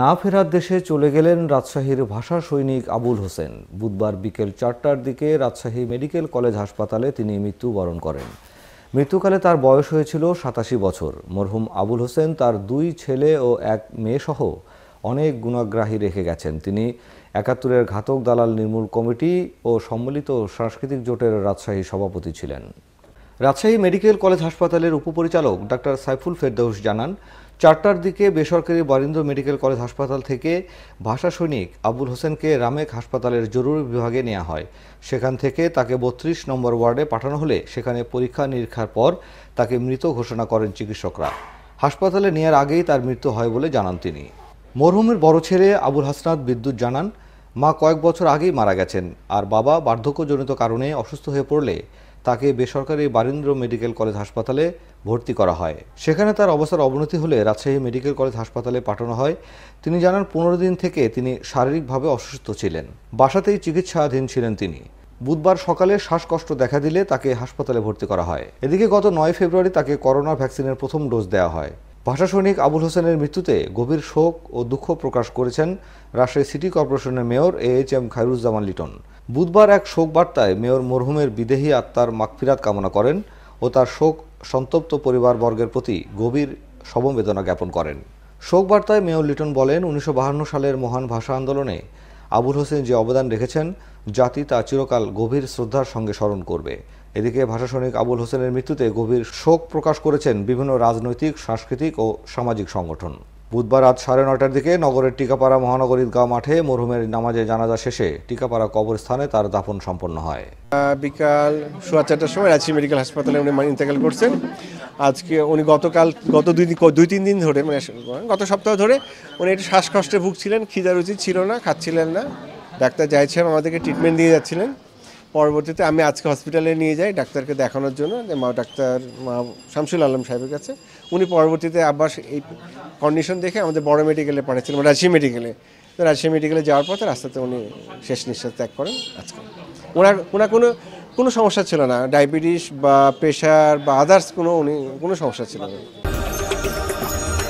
না ফেরার দেশে চলে গেলেন রাজশাহীর ভাষা সৈনিক আবুল হোসেন বুধবার বিকেল চারটার দিকে রাজশাহী মেডিকেল কলেজ হাসপাতালে তিনি মৃত্যুবরণ করেন মৃত্যুকালে তার বয়স হয়েছিল সাতাশি বছর মরহুম আবুল হোসেন তার দুই ছেলে ও এক মেয়েসহ অনেক গুণাগ্রাহী রেখে গেছেন তিনি একাত্তরের ঘাতক দালাল নির্মূল কমিটি ও সম্মিলিত সাংস্কৃতিক জোটের রাজশাহী সভাপতি ছিলেন রাজশাহী মেডিকেল কলেজ হাসপাতালের উপপরিচালক ডাক্তার সাইফুল ফেরদৌস জানান চারটার দিকে বেসরকারি বরেন্দ্র মেডিকেল কলেজ হাসপাতাল থেকে ভাষা সৈনিক আবুল হোসেনকে রামেক হাসপাতালের জরুরি বিভাগে নেওয়া হয় সেখান থেকে তাকে বত্রিশ নম্বর ওয়ার্ডে পাঠানো হলে সেখানে পরীক্ষা নিরীক্ষার পর তাকে মৃত ঘোষণা করেন চিকিৎসকরা হাসপাতালে নেওয়ার আগেই তার মৃত্যু হয় বলে জানান তিনি মরহুমের বড় ছেলে আবুল হাসনাত বিদ্যুৎ জানান মা কয়েক বছর আগেই মারা গেছেন আর বাবা বার্ধক্যজনিত কারণে অসুস্থ হয়ে পড়লে তাকে বেসরকারি বারেন্দ্র মেডিকেল কলেজ হাসপাতালে ভর্তি করা হয় সেখানে তার অবস্থার অবনতি হলে রাজশাহী মেডিকেল কলেজ হাসপাতালে পাঠানো হয় তিনি জানান পনেরো দিন থেকে তিনি শারীরিকভাবে অসুস্থ ছিলেন বাসাতেই চিকিৎসাধীন ছিলেন তিনি বুধবার সকালে শ্বাসকষ্ট দেখা দিলে তাকে হাসপাতালে ভর্তি করা হয় এদিকে গত নয় ফেব্রুয়ারি তাকে করোনা ভ্যাকসিনের প্রথম ডোজ দেওয়া হয় ভাষা সৈনিক আবুল হোসেনের মৃত্যুতে গভীর শোক ও দুঃখ প্রকাশ করেছেন রাজশাহী সিটি কর্পোরেশনের mayor A H M Khairuzzaman Liton বুধবার এক শোক বার্তায় মেয়র মরহুমের বিদেহী আত্মার মাকফিরাত কামনা করেন ও তার শোক সন্তপ্ত পরিবারবর্গের প্রতি গভীর সমবেদনা জ্ঞাপন করেন শোক বার্তায় মেয়র লিটন বলেন উনিশশো সালের মহান ভাষা আন্দোলনে আবুল হোসেন যে অবদান রেখেছেন জাতি তা চিরকাল গভীর শ্রদ্ধার সঙ্গে স্মরণ করবে এদিকে ভাষাসৈনিক আবুল হোসেনের মৃত্যুতে গভীর শোক প্রকাশ করেছেন বিভিন্ন রাজনৈতিক সাংস্কৃতিক ও সামাজিক সংগঠন বুধবার রাত সাড়ে নটার দিকে নগরের টিকাপাড়া মহানগর ঈদগাঁও মাঠে মরহুমের নামাজে জানাজা শেষে টিকাপাড়া কবরস্থানে তার দাফন সম্পন্ন হয় বিকাল সোয়া চারটার সময় রাঁচি মেডিকেল হাসপাতালে উনি ইন্তেকাল করছেন আজকে উনি গতকাল গত দুই দুই তিন দিন ধরে মানে গত সপ্তাহ ধরে উনি একটু শ্বাসকষ্টে ভুগছিলেন খিদারুচি ছিল না খাচ্ছিলেন না ডাক্তার চাইছেন আমাদেরকে ট্রিটমেন্ট দিয়ে যাচ্ছিলেন পরবর্তীতে আমি আজকে হসপিটালে নিয়ে যাই ডাক্তারকে দেখানোর জন্য যে মা ডাক্তার মা শামসুল আলম সাহেবের কাছে উনি পরবর্তীতে আবার এই কন্ডিশন দেখে আমাদের বড় মেডিকেলে পাঠিয়েছিলেন রাজশাহী মেডিকেলে তো রাজশাহী মেডিকেলে যাওয়ার পথে রাস্তাতে উনি শেষ নিঃশ্বাস ত্যাগ করেন আজকে ওনার ওনার কোনো কোনো সমস্যা ছিল না ডায়াবেটিস বা প্রেশার বা আদার্স কোনো উনি কোনো সমস্যা ছিল না